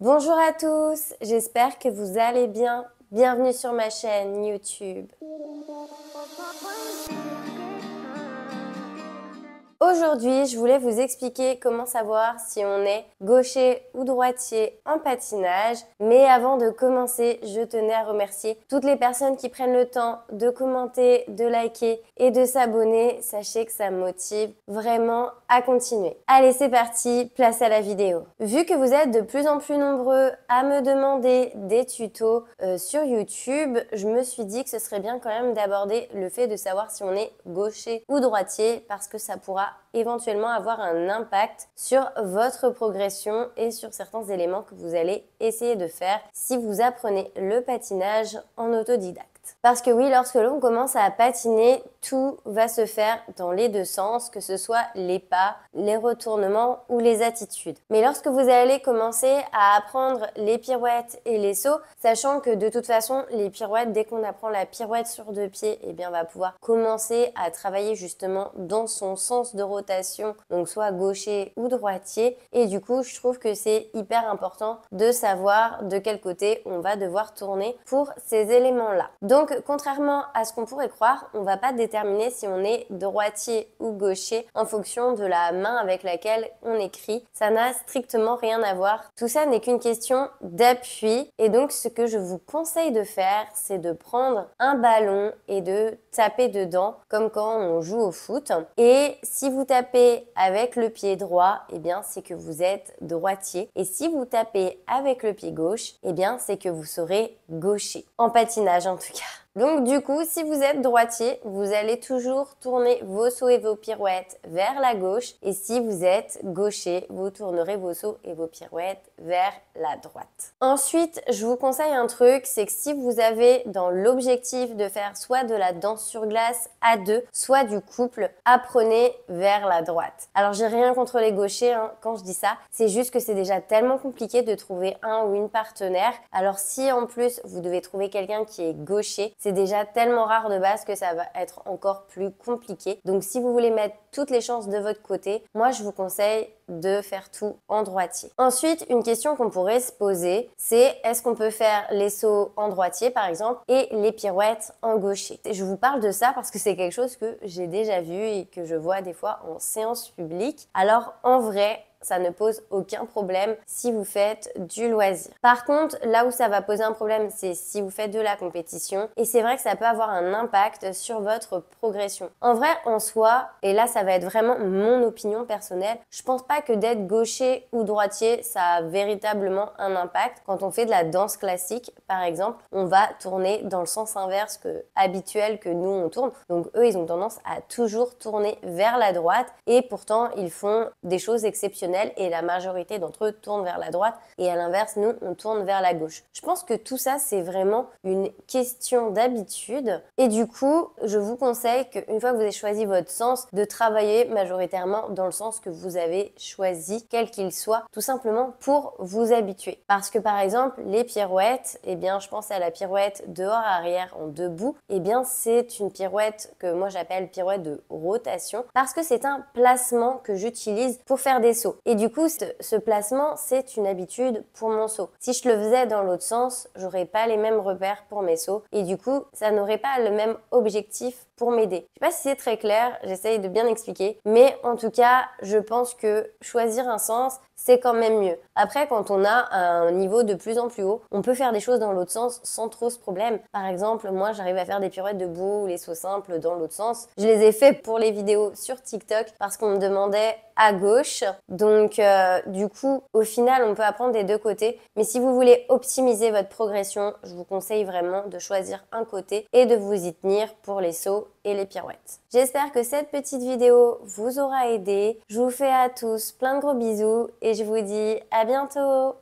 Bonjour à tous, j'espère que vous allez bien. Bienvenue sur ma chaîne YouTube. Aujourd'hui, je voulais vous expliquer comment savoir si on est gaucher ou droitier en patinage. Mais avant de commencer, je tenais à remercier toutes les personnes qui prennent le temps de commenter, de liker et de s'abonner. Sachez que ça me motive vraiment à continuer. Allez, c'est parti, place à la vidéo. Vu que vous êtes de plus en plus nombreux à me demander des tutos euh, sur YouTube, je me suis dit que ce serait bien quand même d'aborder le fait de savoir si on est gaucher ou droitier parce que ça pourra éventuellement avoir un impact sur votre progression et sur certains éléments que vous allez essayer de faire si vous apprenez le patinage en autodidacte. Parce que oui, lorsque l'on commence à patiner, tout va se faire dans les deux sens, que ce soit les pas, les retournements ou les attitudes. Mais lorsque vous allez commencer à apprendre les pirouettes et les sauts, sachant que de toute façon, les pirouettes, dès qu'on apprend la pirouette sur deux pieds, eh bien, on va pouvoir commencer à travailler justement dans son sens de rotation, donc soit gaucher ou droitier. Et du coup, je trouve que c'est hyper important de savoir de quel côté on va devoir tourner pour ces éléments-là. Donc, contrairement à ce qu'on pourrait croire, on va pas déterminer si on est droitier ou gaucher en fonction de la main avec laquelle on écrit. Ça n'a strictement rien à voir. Tout ça n'est qu'une question d'appui. Et donc ce que je vous conseille de faire, c'est de prendre un ballon et de taper dedans comme quand on joue au foot. Et si vous tapez avec le pied droit, eh bien c'est que vous êtes droitier. Et si vous tapez avec le pied gauche, eh bien c'est que vous serez gaucher. En patinage en tout cas. Donc du coup, si vous êtes droitier, vous allez toujours tourner vos sauts et vos pirouettes vers la gauche. Et si vous êtes gaucher, vous tournerez vos sauts et vos pirouettes vers la droite. Ensuite, je vous conseille un truc, c'est que si vous avez dans l'objectif de faire soit de la danse sur glace à deux, soit du couple, apprenez vers la droite. Alors j'ai rien contre les gauchers hein, quand je dis ça, c'est juste que c'est déjà tellement compliqué de trouver un ou une partenaire. Alors si en plus vous devez trouver quelqu'un qui est gaucher, c'est déjà tellement rare de base que ça va être encore plus compliqué. Donc si vous voulez mettre toutes les chances de votre côté, moi je vous conseille de faire tout en droitier. Ensuite, une question qu'on pourrait se poser, c'est est-ce qu'on peut faire les sauts en droitier par exemple et les pirouettes en gaucher Je vous parle de ça parce que c'est quelque chose que j'ai déjà vu et que je vois des fois en séance publique. Alors en vrai, ça ne pose aucun problème si vous faites du loisir. Par contre, là où ça va poser un problème, c'est si vous faites de la compétition. Et c'est vrai que ça peut avoir un impact sur votre progression. En vrai, en soi, et là ça va être vraiment mon opinion personnelle, je pense pas que d'être gaucher ou droitier, ça a véritablement un impact. Quand on fait de la danse classique, par exemple, on va tourner dans le sens inverse que habituel que nous on tourne. Donc eux, ils ont tendance à toujours tourner vers la droite et pourtant ils font des choses exceptionnelles et la majorité d'entre eux tournent vers la droite et à l'inverse, nous, on tourne vers la gauche. Je pense que tout ça, c'est vraiment une question d'habitude et du coup, je vous conseille qu'une fois que vous avez choisi votre sens, de travailler majoritairement dans le sens que vous avez choisi, quel qu'il soit, tout simplement pour vous habituer. Parce que par exemple, les pirouettes, eh bien, je pense à la pirouette dehors-arrière en debout, eh bien, c'est une pirouette que moi j'appelle pirouette de rotation parce que c'est un placement que j'utilise pour faire des sauts. Et du coup, ce, placement, c'est une habitude pour mon saut. Si je le faisais dans l'autre sens, j'aurais pas les mêmes repères pour mes sauts et du coup, ça n'aurait pas le même objectif pour m'aider. Je sais pas si c'est très clair, j'essaye de bien expliquer, mais en tout cas, je pense que choisir un sens, c'est quand même mieux. Après, quand on a un niveau de plus en plus haut, on peut faire des choses dans l'autre sens sans trop ce problème. Par exemple, moi, j'arrive à faire des pirouettes debout ou les sauts simples dans l'autre sens. Je les ai fait pour les vidéos sur TikTok parce qu'on me demandait à gauche. Donc euh, du coup, au final, on peut apprendre des deux côtés. Mais si vous voulez optimiser votre progression, je vous conseille vraiment de choisir un côté et de vous y tenir pour les sauts et les pirouettes. J'espère que cette petite vidéo vous aura aidé. Je vous fais à tous plein de gros bisous et je vous dis à bientôt